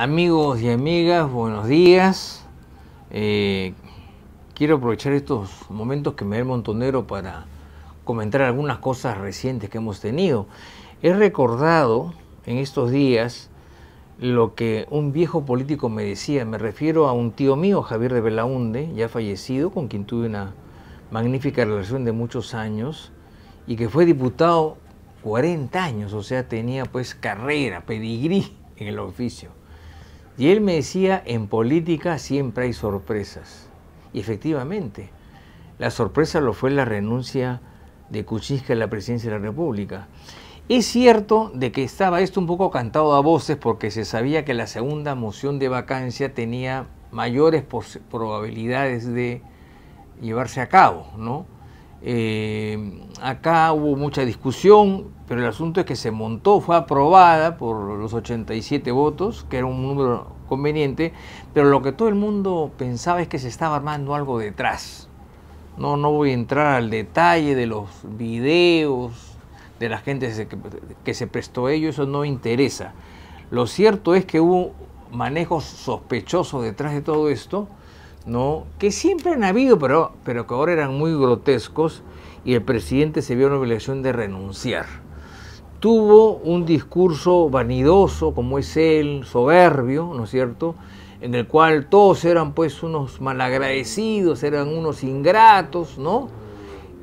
Amigos y amigas, buenos días. Eh, quiero aprovechar estos momentos que me da el montonero para comentar algunas cosas recientes que hemos tenido. He recordado en estos días lo que un viejo político me decía. Me refiero a un tío mío, Javier de Belaunde, ya fallecido, con quien tuve una magnífica relación de muchos años y que fue diputado 40 años, o sea, tenía pues carrera, pedigrí en el oficio. Y él me decía, en política siempre hay sorpresas. Y efectivamente, la sorpresa lo fue la renuncia de Kuczynski a la presidencia de la República. Es cierto de que estaba esto un poco cantado a voces porque se sabía que la segunda moción de vacancia tenía mayores probabilidades de llevarse a cabo, ¿no? Eh, acá hubo mucha discusión, pero el asunto es que se montó, fue aprobada por los 87 votos, que era un número conveniente, pero lo que todo el mundo pensaba es que se estaba armando algo detrás. No, no voy a entrar al detalle de los videos, de la gente que, se prestó a ello, eso no interesa. Lo cierto es que hubo manejos sospechoso detrás de todo esto, ¿no? que siempre han habido, pero, pero que ahora eran muy grotescos y el presidente se vio en la obligación de renunciar. Tuvo un discurso vanidoso, como es él, soberbio, ¿no es cierto?, en el cual todos eran pues unos malagradecidos, eran unos ingratos, ¿no?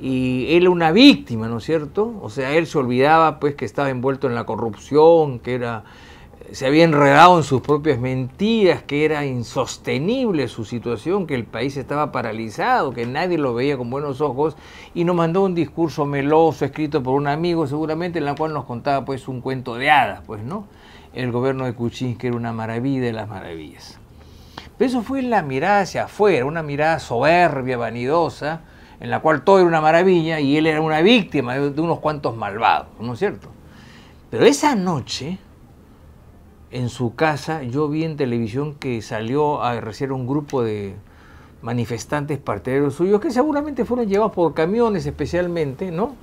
y él una víctima, ¿no es cierto? O sea, él se olvidaba pues que estaba envuelto en la corrupción, que era se había enredado en sus propias mentiras, que era insostenible su situación, que el país estaba paralizado, que nadie lo veía con buenos ojos, y nos mandó un discurso meloso escrito por un amigo seguramente, en la cual nos contaba pues un cuento de hadas, pues, ¿no? El gobierno de ...que era una maravilla de las maravillas. Pero eso fue la mirada hacia afuera, una mirada soberbia, vanidosa, en la cual todo era una maravilla y él era una víctima de unos cuantos malvados, ¿no es cierto? Pero esa noche, en su casa, yo vi en televisión que salió a recibir un grupo de manifestantes partidarios suyos que seguramente fueron llevados por camiones especialmente, ¿no?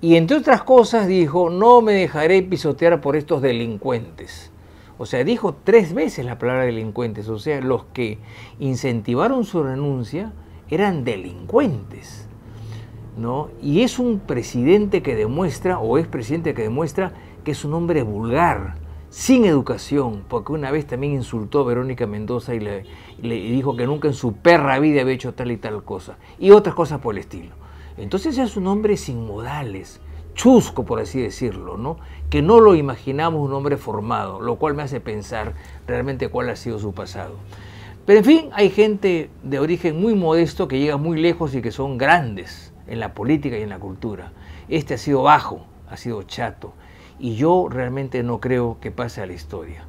Y entre otras cosas dijo, no me dejaré pisotear por estos delincuentes. O sea, dijo tres veces la palabra delincuentes. O sea, los que incentivaron su renuncia eran delincuentes. ¿no? Y es un presidente que demuestra, o es presidente que demuestra, que es un hombre vulgar, sin educación, porque una vez también insultó a Verónica Mendoza y le, dijo que nunca en su perra vida había hecho tal y tal cosa, y otras cosas por el estilo. Entonces es un hombre sin modales, chusco por así decirlo, ¿no? Que no lo imaginamos un hombre formado, lo cual me hace pensar realmente cuál ha sido su pasado. Pero en fin, hay gente de origen muy modesto que llega muy lejos y que son grandes en la política y en la cultura. Este ha sido bajo, ha sido chato, y yo realmente no creo que pase a la historia.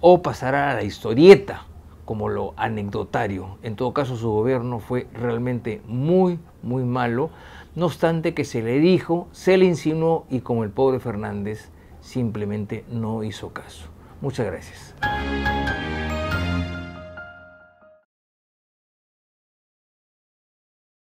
O pasará a la historieta como lo anecdotario. En todo caso, su gobierno fue realmente muy, muy malo. No obstante que se le dijo, se le insinuó y como el pobre Fernández simplemente no hizo caso. Muchas gracias.